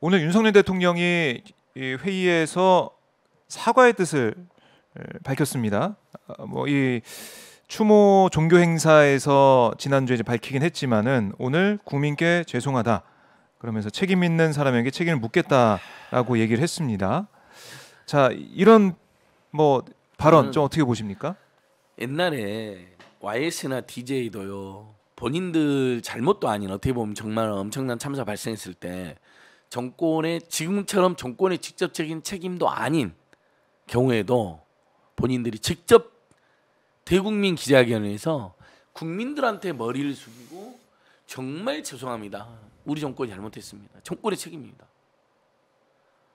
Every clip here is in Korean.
오늘 윤석열 대통령이 이 회의에서 사과의 뜻을 밝혔습니다. 아, 뭐이 추모 종교 행사에서 지난주에 밝히긴 했지만은 오늘 국민께 죄송하다 그러면서 책임 있는 사람에게 책임을 묻겠다라고 얘기를 했습니다. 자 이런 뭐 발언 좀 어떻게 보십니까? 옛날에 YS나 DJ도요 본인들 잘못도 아닌 어떻게 보면 정말 엄청난 참사 발생했을 때 정권의 지금처럼 정권의 직접적인 책임도 아닌 경우에도 본인들이 직접 대국민 기자회견에서 국민들한테 머리를 숙이고 정말 죄송합니다. 우리 정권이 잘못했습니다. 정권의 책임입니다.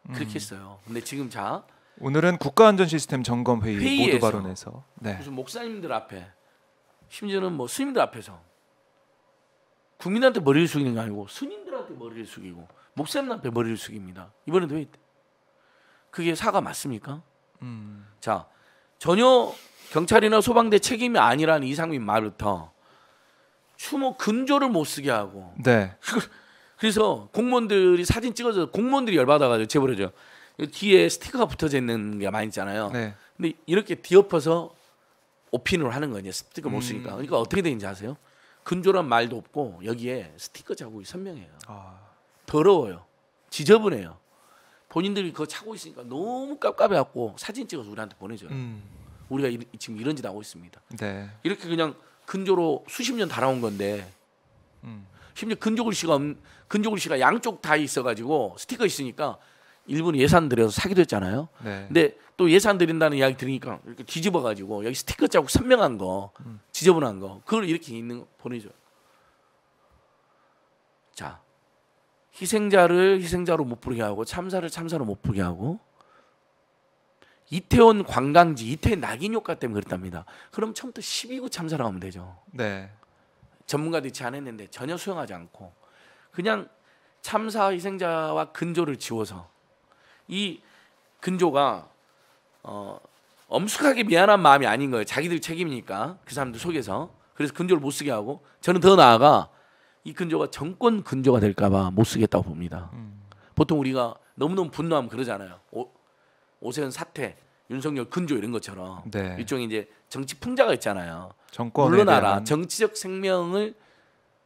그렇게 음. 했어요. 근데 지금 자 오늘은 국가안전시스템 점검 회의 모두 발언에서 네. 무슨 목사님들 앞에 심지어는 뭐 스님들 앞에서 국민한테 머리를 숙이는 게 아니고 스님들한테 머리를 숙이고 목사님 앞에 머리를 숙입니다. 이번에도 왜 그게 사가 맞습니까? 음. 자 전혀 경찰이나 소방대 책임이 아니라는 이상민 말부터 추모 근조를 못 쓰게 하고. 네. 그래서 공무원들이 사진 찍어서 공무원들이 열받아가지고 재벌해죠. 뒤에 스티커가 붙어져 있는 게 많이 있잖아요. 네. 근데 이렇게 뒤엎어서 오핀으로 하는 거아니에요 스티커 못 쓰니까. 음. 그러니까 어떻게 되는지 아세요? 근조란 말도 없고 여기에 스티커 자국이 선명해요. 아. 더러워요. 지저분해요. 본인들이 그거 차고 있으니까 너무 깝깝해갖고 사진 찍어서 우리한테 보내줘요. 음. 우리가 이, 지금 이런 짓 하고 있습니다. 네. 이렇게 그냥 근조로 수십 년 달아온 건데 음. 심지어 근조글씨가 근조글씨가 양쪽 다 있어가지고 스티커 있으니까 일본 예산 들여서 사기도 했잖아요. 네. 근데 또 예산 드린다는 이야기 들으니까 이렇게 뒤집어가지고 여기 스티커 자국 선명한 거, 음. 지저분한 거, 그걸 이렇게 있는 거 보내줘요. 자, 희생자를 희생자로 못 부르게 하고 참사를 참사로 못 부르게 하고 이태원 관광지 이태원 낙인 효과 때문에 그랬답니다. 그럼 처음부터 12구 참사라고 하면 되죠. 네. 전문가들이 제안했는데 전혀 수용하지 않고 그냥 참사 희생자와 근조를 지워서 이 근조가 어, 엄숙하게 미안한 마음이 아닌 거예요. 자기들 책임이니까 그 사람들 속에서 그래서 근조를 못 쓰게 하고 저는 더 나아가 이 근조가 정권 근조가 될까봐 못 쓰겠다고 봅니다. 음. 보통 우리가 너무너무 분노하면 그러잖아요. 오, 오세훈 사태, 윤석열 근조 이런 것처럼 네. 일종의 이제 정치 풍자가 있잖아요. 정권에 물러나라 대한... 정치적 생명을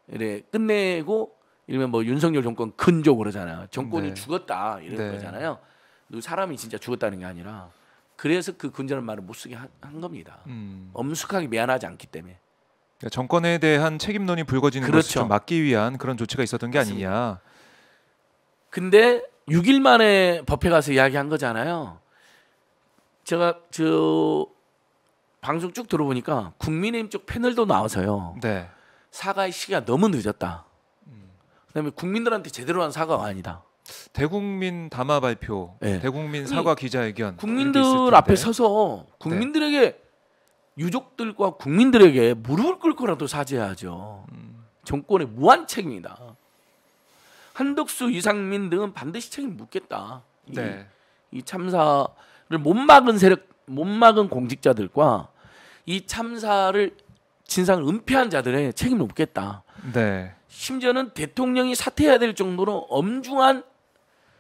이래 끝내고 이러면 뭐 윤석열 정권 근조 그러잖아요. 정권이 네. 죽었다 이런 네. 거잖아요. 사람이 진짜 죽었다는 게 아니라 그래서 그 근절한 말을 못 쓰게 한, 겁니다. 음. 엄숙하게 미안하지 않기 때문에. 그러니까 정권에 대한 책임론이 불거지는 그렇죠. 것을 좀 막기 위한 그런 조치가 있었던 게 맞습니다. 아니냐. 근데 6일 만에 법회 가서 이야기한 거잖아요. 제가 저 방송 쭉 들어보니까 국민의힘 쪽 패널도 나와서요. 네. 사과의 시기가 너무 늦었다. 그다음에 국민들한테 제대로 한 사과가 아니다. 대국민 담화 발표, 네. 대국민 사과 기자회견. 국민들 앞에 서서 네. 국민들에게 네. 유족들과 국민들에게 무릎을 꿇고라도 사죄해야죠. 정권의 무한 책임이다. 한덕수, 이상민 등은 반드시 책임 묻겠다. 이, 네. 이 참사를 못 막은 세력, 못 막은 공직자들과 이 참사를 진상을 은폐한 자들의 책임을 묻겠다. 네. 심지어는 대통령이 사퇴해야 될 정도로 엄중한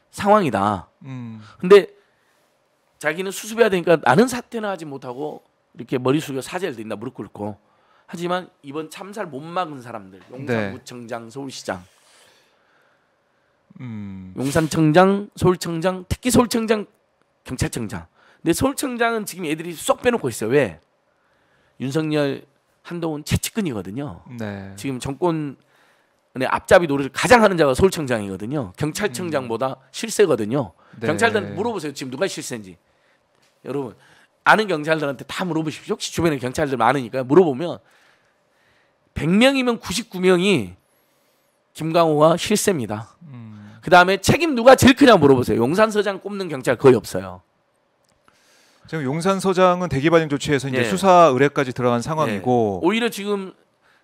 상황이다. 음. 근데 자기는 수습해야 되니까 나는 사퇴는 하지 못하고 이렇게 머리 숙여 사죄를 드린다 무릎 꿇고 하지만 이번 참사를 못 막은 사람들 네. 용산구청장 서울시장 음. 용산청장 서울청장 특히 서울청장 경찰청장 근데 서울청장은 지금 애들이 쏙 빼놓고 있어요 왜 윤석열 한동훈 채찍근이거든요 네. 지금 정권 근 앞잡이 노릇을 가장 하는 자가 서울청장이거든요. 경찰청장보다 음. 실세거든요. 네. 경찰들 물어보세요. 지금 누가 실세인지. 여러분 아는 경찰들한테 다 물어보십시오. 혹시 주변에 경찰들 많으니까 요 물어보면 100명이면 99명이 김강호가 실세입니다. 음. 그 다음에 책임 누가 제일 크냐 물어보세요. 용산서장 꼽는 경찰 거의 없어요. 지금 용산서장은 대기발령 조치에서 이제 예. 수사 의뢰까지 들어간 예. 상황이고 예. 오히려 지금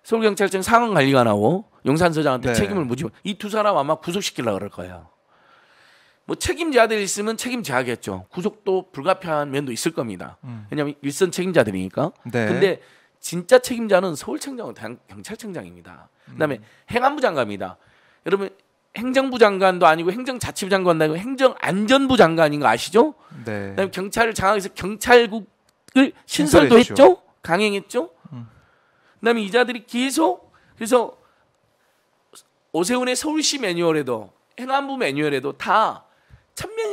서울경찰청 상황관리가나오고 용산서장한테 네. 책임을 무지 이두 사람 아마 구속시키려 그럴 거예요. 뭐 책임자들 이 있으면 책임져야겠죠. 구속도 불가피한 면도 있을 겁니다. 음. 왜냐하면 일선 책임자들이니까. 네. 근데 진짜 책임자는 서울청장은 경찰청장입니다. 음. 그다음에 음. 행안부 장관입니다. 여러분 행정부 장관도 아니고 행정자치부 장관도 아니고 행정안전부 장관인 거 아시죠? 네. 그다음에 경찰을 장악해서 경찰국을 신설도 했죠. 했죠? 강행했죠. 음. 그다음에 이자들이 계속 그래서 오세훈의 서울시 매뉴얼에도 행안부 매뉴얼에도 다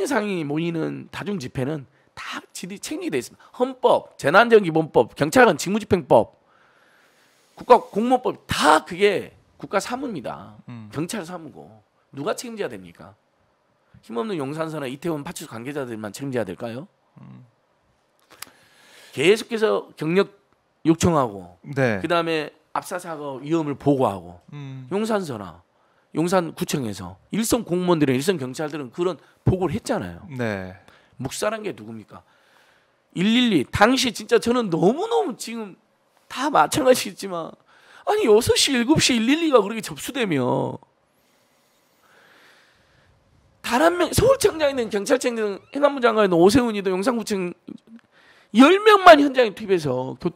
이상이 모이는 다중 집회는 다챙기이돼 있습니다. 헌법, 재난지원기본법 경찰관 직무집행법, 국가공무원법 다 그게 국가 사무입니다. 음. 경찰 사무고 누가 책임져야 됩니까? 힘없는 용산서나 이태원 파출소 관계자들만 책임져야 될까요? 음. 계속해서 경력 요청하고 네. 그다음에 압사 사고 위험을 보고하고 음. 용산서나 용산구청에서 일선 공무원들은 일선 경찰들은 그런 보고를 했잖아요. 네. 묵살한 게 누굽니까? 112 당시 진짜 저는 너무너무 지금 다 마찬가지겠지만 아니 6시 7시 112가 그렇게 접수되면 단한명 서울청장에 있는 경찰청장 행안부 장관에 오세훈이도 용산구청 10명만 현장에 투입해서 도,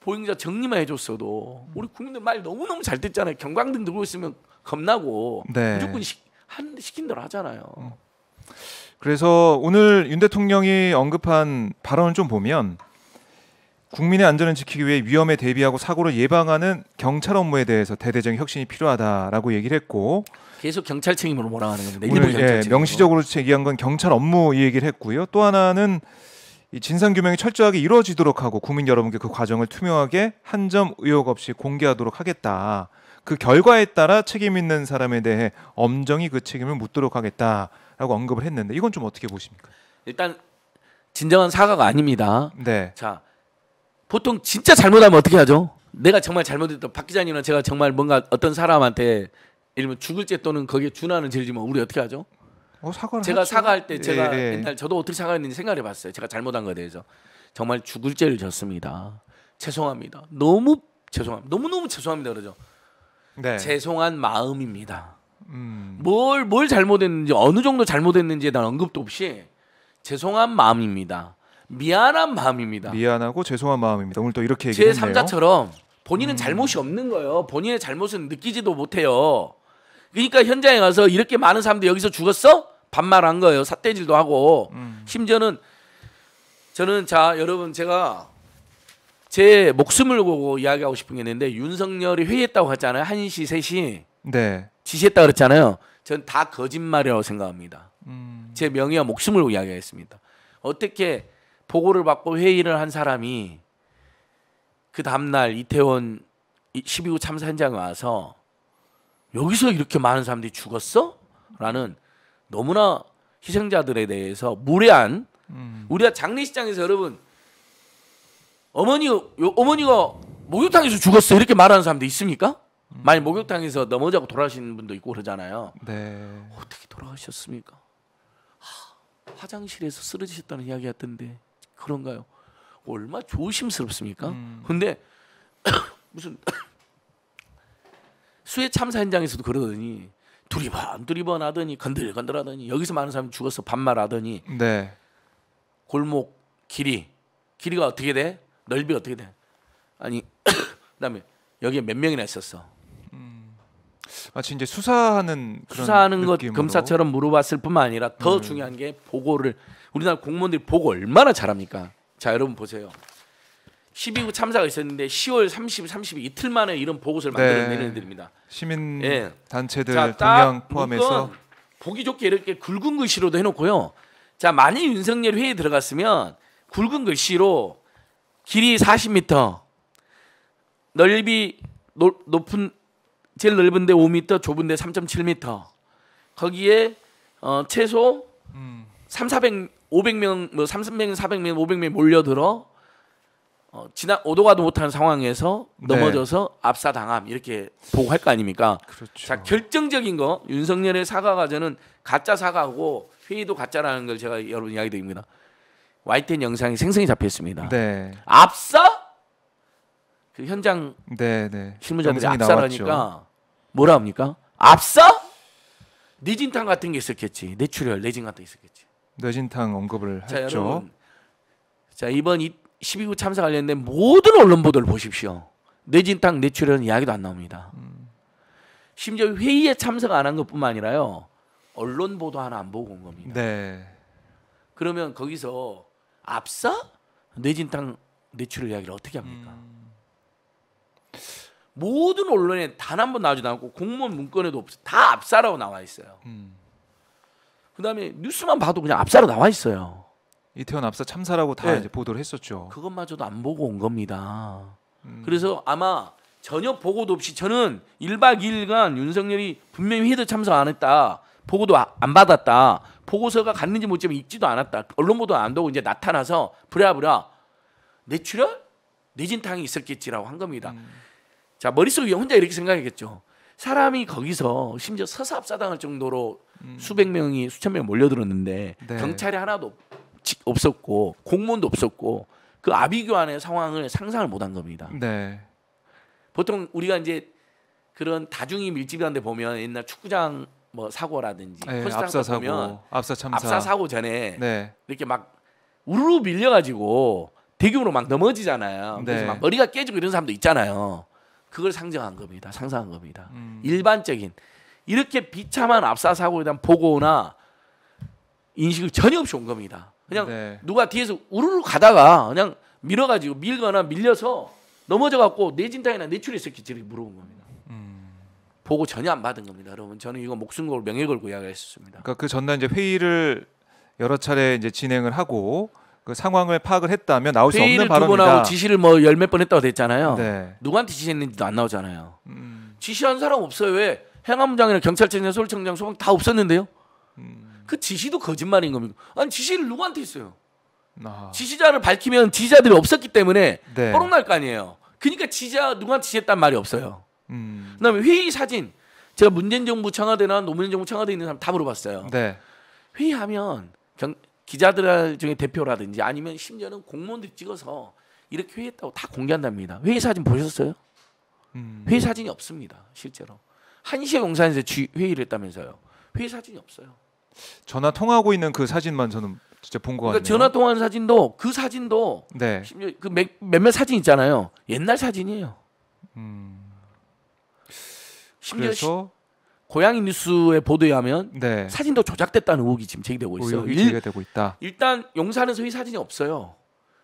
보행자 정리만 해줬어도 우리 국민들 말 너무너무 잘 듣잖아요. 경광등 들고 있으면 겁나고 네. 무조건 시, 한, 시킨 대로 하잖아요. 어. 그래서 오늘 윤 대통령이 언급한 발언을 좀 보면 국민의 안전을 지키기 위해 위험에 대비하고 사고를 예방하는 경찰 업무에 대해서 대대적인 혁신이 필요하다라고 얘기를 했고 계속 경찰 청임으로 몰아가는 겁니다. 오늘 예, 명시적으로 제기한건 경찰 업무 얘기를 했고요. 또 하나는 이 진상 규명이 철저하게 이루어지도록 하고 국민 여러분께 그 과정을 투명하게 한 점 의혹 없이 공개하도록 하겠다. 그 결과에 따라 책임 있는 사람에 대해 엄정히 그 책임을 묻도록 하겠다라고 언급을 했는데 이건 좀 어떻게 보십니까? 일단 진정한 사과가 아닙니다. 네. 자, 보통 진짜 잘못하면 어떻게 하죠? 내가 정말 잘못했다. 박 기자님은 제가 정말 뭔가 어떤 사람한테 예를 면 죽을 죄 또는 거기에 준하는 죄지만 우리 어떻게 하죠? 어, 사과를 제가 하죠? 사과할 때 예, 제가 예, 예. 옛날 저도 어떻게 사과했는지 생각해 봤어요. 제가 잘못한 거에 대해서 정말 죽을 죄를 졌습니다. 죄송합니다. 너무 죄송합니다. 너무너무 죄송합니다 그러죠. 네. 죄송한 마음입니다. 뭘뭘 음. 뭘 잘못했는지 어느 정도 잘못했는지에 대한 언급도 없이 죄송한 마음입니다. 미안한 마음입니다. 미안하고 죄송한 마음입니다. 오늘 또 이렇게 얘기했네요. 제 3자처럼 본인은 음. 잘못이 없는 거예요. 본인의 잘못은 느끼지도 못해요. 그러니까 현장에 가서 이렇게 많은 사람들 여기서 죽었어? 반말한 거예요. 삿대질도 하고 음. 심지어는 저는 자 여러분 제가 제 목숨을 보고 이야기하고 싶은 게 있는데 윤석열이 회의했다고 했잖아요. 1시, 3시. 네. 지시했다 그랬잖아요. 전 다 거짓말이라고 생각합니다. 음. 제 명예와 목숨을 이야기했습니다. 어떻게 보고를 받고 회의를 한 사람이 그 다음날 이태원 12구 참사 현장에 와서 여기서 이렇게 많은 사람들이 죽었어? 라는 너무나 희생자들에 대해서 무례한 음. 우리가 장례식장에서 여러분 어머니 어머니가 목욕탕에서 죽었어 이렇게 말하는 사람도 있습니까? 음. 많이 목욕탕에서 넘어자고 돌아가시는 분도 있고 그러잖아요. 네. 어떻게 돌아가셨습니까? 하, 화장실에서 쓰러지셨다는 이야기 였던데 그런가요? 얼마 조심스럽습니까? 음. 근데 무슨 수해 참사 현장에서도 그러더니 두리번 두리번 하더니 건들건들 하더니 여기서 많은 사람이 죽어서 반말하더니 네. 골목 길이 길이가 어떻게 돼? 넓이 어떻게 돼? 아니 그다음에 여기에 몇 명이나 있었어? 음, 마치 이제 수사하는 수사하는 것 검사처럼 물어봤을 뿐만 아니라 더 음. 중요한 게 보고를 우리나라 공무원들이 보고 얼마나 잘합니까? 자 여러분 보세요. 12구 참사가 있었는데 10월 30, 30 이틀 만에 이런 보고서를 네. 만들어내는 애들입니다. 시민 예. 단체들 동양 포함해서 보기 좋게 이렇게 굵은 글씨로도 해놓고요. 자 만약 윤석열 회의에 들어갔으면 굵은 글씨로 길이 40m, 넓이 노, 높은 제일 넓은데 5m, 좁은데 3.7m. 거기에 어, 최소 음. 3, 400, 500명, 뭐 3, 300, 400명, 500명 몰려들어 어, 지나 오도가도 못하는 상황에서 네. 넘어져서 네. 압사당함 이렇게 보고 할 거 아닙니까? 그렇죠. 자 결정적인 거 윤석열의 사과 과제는 가짜 사과고 회의도 가짜라는 걸 제가 여러분 이야기 드립니다. 와이 n 영상이 생생히 잡혔습니다. 네. 압사? 그 현장 네, 네. 실무자들이 압사라니까 뭐라 합니까? 압사? 뇌진탕 같은 게 있었겠지. 뇌출혈, 뇌진 같은 게 있었겠지. 뇌진탕 언급을 자, 했죠. 여러분, 자 이번 12구 참사 관련된 모든 언론 보도를 보십시오. 뇌진탕, 뇌출혈은 이야기도 안 나옵니다. 심지어 회의에 참석 안 한 것뿐만 아니라요. 언론 보도 하나 안 보고 온 겁니다. 네. 그러면 거기서 앞사 뇌진탕 뇌출혈 이야기를 어떻게 합니까? 음. 모든 언론에 단한 번 나오지도 않고 공무원 문건에도 없어. 다앞사라고 나와 있어요. 음. 그다음에 뉴스만 봐도 그냥 앞사로 나와 있어요. 이태원 앞사 참사라고 다 네. 이제 보도를 했었죠. 그것마저도 안 보고 온 겁니다. 음. 그래서 아마 전혀 보고도 없이 저는 1박 2일간 윤석열이 분명히 히드 참석 안 했다. 보고도 아, 안 받았다. 보고서가 갔는지 못지면 읽지도 않았다. 언론 보도 안 되고 이제 나타나서 부랴부랴 내출혈 뇌진탕이 있었겠지라고 한 겁니다. 음. 자 머릿속에 혼자 이렇게 생각했겠죠. 사람이 거기서 심지어 서사합사당할 정도로 음. 수백 명이 수천 명 몰려들었는데 네. 경찰이 하나도 없었고 공무원도 없었고 그 아비규환의 상황을 상상을 못 한 겁니다. 네. 보통 우리가 이제 그런 다중이 밀집이란데 보면 옛날 축구장 뭐 사고라든지 네, 압사 사고, 보사 참사, 압사 사고 전에 네. 이렇게 막 우르르 밀려가지고 대규모로 막 넘어지잖아요. 네. 그래서 막 머리가 깨지고 이런 사람도 있잖아요. 그걸 상정한 겁니다. 상상한 겁니다. 음. 일반적인 이렇게 비참한 압사 사고에 대한 보고나 인식을 전혀 없이 온 겁니다. 그냥 네. 누가 뒤에서 우르르 가다가 그냥 밀어가지고 밀거나 밀려서 넘어져 갖고 뇌진탕이나 뇌출혈 있었겠지 이렇게 물어본 겁니다. 보고 전혀 안 받은 겁니다. 여러분 저는 이거 목숨 걸고 명예 걸고 이야기했습니다. 그러니까 그 전날 이제 회의를 여러 차례 이제 진행을 하고 그 상황을 파악을 했다면 나올 수 없는 발언이다. 회의를 하고 지시를 뭐 열 몇 번 했다고 됐잖아요. 네. 누구한테 지시했는지도 안 나오잖아요. 음. 지시한 사람 없어요. 왜 행안부장이나 경찰청장, 서울청장, 소방 다 없었는데요. 음. 그 지시도 거짓말인 겁니다. 아니 지시를 누구한테 했어요? 아. 지시자를 밝히면 지자들이 없었기 때문에 네. 뽀록 날거 아니에요. 그러니까 지지자 누구한테 지시했단 말이 없어요. 음. 그다음에 회의 사진 제가 문재인 정부 청와대나 노무현 정부 청와대 에 있는 사람 다 물어봤어요. 네. 회의하면 경, 기자들 중에 대표라든지 아니면 심지어는 공무원들 찍어서 이렇게 회의했다고 다 공개한답니다. 회의 사진 보셨어요? 음. 회의 사진이 없습니다. 실제로 한 시에 공사에서 회의를 했다면서요. 회의 사진이 없어요. 전화 통화하고 있는 그 사진만 저는 진짜 본거 그러니까 같네요. 전화 통화한 사진도 그 사진도 네. 심지어 그 몇, 몇몇 사진 있잖아요. 옛날 사진이에요. 음. 심지어 그래서 고양이 뉴스의 보도에 하면 네. 사진도 조작됐다는 의혹이 지금 제기되고 있어요. 제기되고 있다. 일단 용산에서 이 사진이 없어요.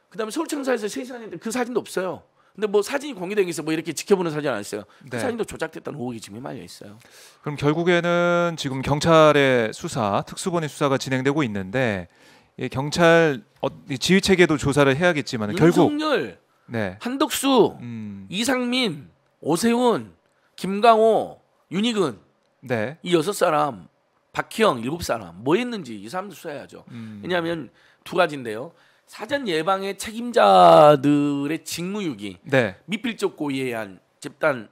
그다음에 서울청사에서 세 사진인데 그 사진도 없어요. 근데 뭐 사진이 공개된 게 있어 뭐 이렇게 지켜보는 사진 안 있어요. 그 네. 사진도 조작됐다는 의혹이 지금 많이 있어요. 그럼 결국에는 지금 경찰의 수사, 특수본의 수사가 진행되고 있는데 이 경찰 어, 지휘 체계도 조사를 해야겠지만 결국 윤석열, 네. 한덕수, 음. 이상민, 오세훈 김강호, 윤희근 네. 이 여섯 사람, 박희영 일곱 사람 뭐 했는지 이 사람들 수사해야죠. 음. 왜냐하면 두 가지인데요. 사전 예방의 책임자들의 직무유기, 네. 미필적 고의에 한 집단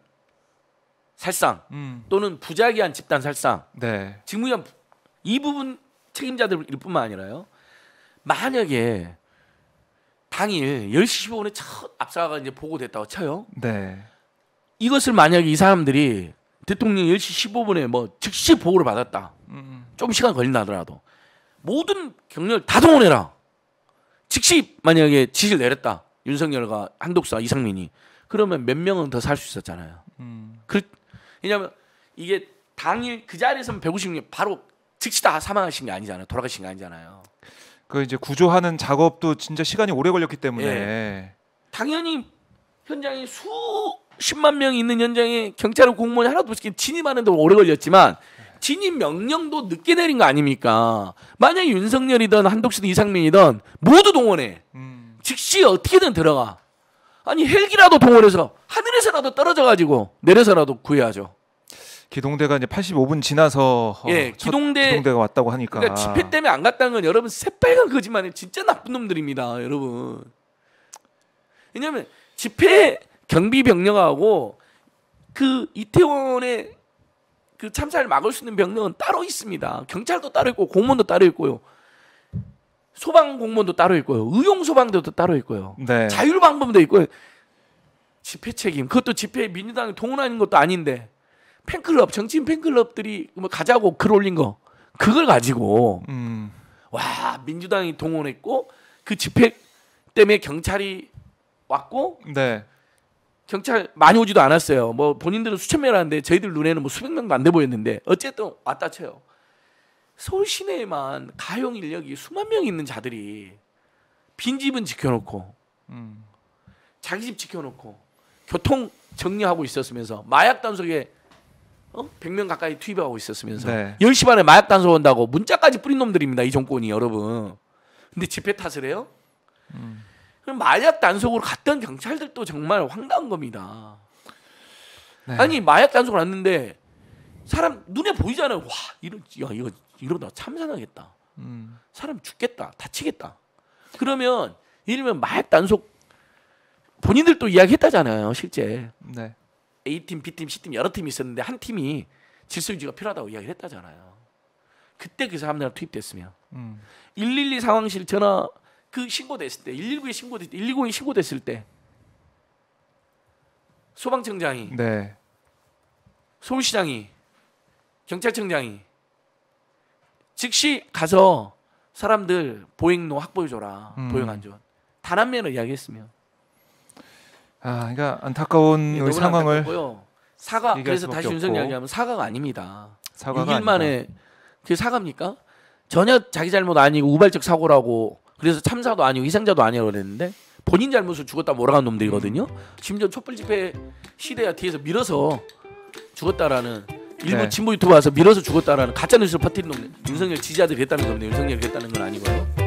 살상 음. 또는 부작위한 집단 살상, 네. 직무유기 이 부분 책임자들뿐만 일 아니라요. 만약에 당일 10시 15분에 첫 압사가 이제 보고됐다고 쳐요. 네. 이것을 만약에 이 사람들이 대통령 10시 15분에 뭐 즉시 보고를 받았다. 음. 좀 시간 걸린다더라도 모든 경력을 다 동원해라. 즉시 만약에 지시를 내렸다. 윤석열과 한독수와 이상민이 그러면 몇 명은 더 살 수 있었잖아요. 음. 그, 왜냐하면 이게 당일 그 자리에서 150명 바로 즉시 다 사망하신 게 아니잖아요. 돌아가신 게 아니잖아요. 그 이제 구조하는 작업도 진짜 시간이 오래 걸렸기 때문에 예. 당연히 현장에 수 10만 명이 있는 현장에 경찰은 공무원이 하나도 없이 진입하는데 오래 걸렸지만 진입 명령도 늦게 내린 거 아닙니까? 만약 윤석열이든 한독수든 이상민이든 모두 동원해. 음. 즉시 어떻게든 들어가. 아니 헬기라도 동원해서 하늘에서라도 떨어져가지고 내려서라도 구해야죠. 기동대가 이제 85분 지나서 예, 어, 기동대, 기동대가 왔다고 하니까 그러니까 집회 때문에 안 갔다는 건 여러분 새빨간 거짓말이 진짜 나쁜 놈들입니다, 여러분. 왜냐하면 집회 경비병력하고 그 이태원의 그 참사를 막을 수 있는 병력은 따로 있습니다. 경찰도 따로 있고 공무원도 따로 있고요. 소방 공무원도 따로 있고요. 의용 소방대도 따로 있고요. 네. 자율 방범도 있고요. 집회 책임. 그것도 집회 민주당이 동원하는 것도 아닌데 팬클럽 정치인 팬클럽들이 뭐 가자고 글 올린 거 그걸 가지고 음. 와 민주당이 동원했고 그 집회 때문에 경찰이 왔고 네. 경찰 많이 오지도 않았어요. 뭐 본인들은 수천 명이라는데 저희들 눈에는 뭐 수백 명도 안 돼 보였는데 어쨌든 왔다 쳐요. 서울 시내에만 가용 인력이 수만 명 있는 자들이 빈집은 지켜놓고 음. 자기 집 지켜놓고 교통 정리하고 있었으면서 마약 단속에 어? 100명 가까이 투입하고 있었으면서 네. 10시 반에 마약 단속 온다고 문자까지 뿌린 놈들입니다. 이 정권이 여러분. 근데 집회 탓을 해요? 음. 그럼 마약 단속으로 갔던 경찰들도 정말 황당한 겁니다. 네. 아니 마약 단속을 왔는데 사람 눈에 보이잖아요. 와 이런 야 이거 이러다 참사나겠다. 음. 사람 죽겠다, 다치겠다. 그러면 예를 면 마약 단속 본인들도 이야기했다잖아요, 실제. 네. A 팀, B 팀, C 팀 여러 팀이 있었는데 한 팀이 질서 유지가 필요하다고 이야기 했다잖아요. 그때 그 사람들 투입됐으면 음. 112 상황실 전화 그 신고됐을 때 119에 신고됐 119에 신고됐을 때 소방청장이 네. 서울시장이 경찰청장이 즉시 가서 사람들 보행로 확보해줘라 음. 보행 안전 단한 면을 이야기했으면 아 그러니까 안타까운 예, 상황을 사과 그래서 다시 윤석열 이야기하면 사과가 아닙니다 사과가 6일 만에 그 사과입니까 전혀 자기 잘못 아니고 우발적 사고라고 그래서 참사도 아니고 희생자도 아니라고 그랬는데 본인 잘못으로 죽었다 몰아간 놈들이거든요. 심지어 촛불 집회 시대야 뒤에서 밀어서 죽었다라는 일부 네. 진보 유튜브 와서 밀어서 죽었다라는 가짜 뉴스를 퍼뜨린 놈들 윤석열 지지자들 그랬다는 겁니다. 윤석열 그랬다는 건 아니고요.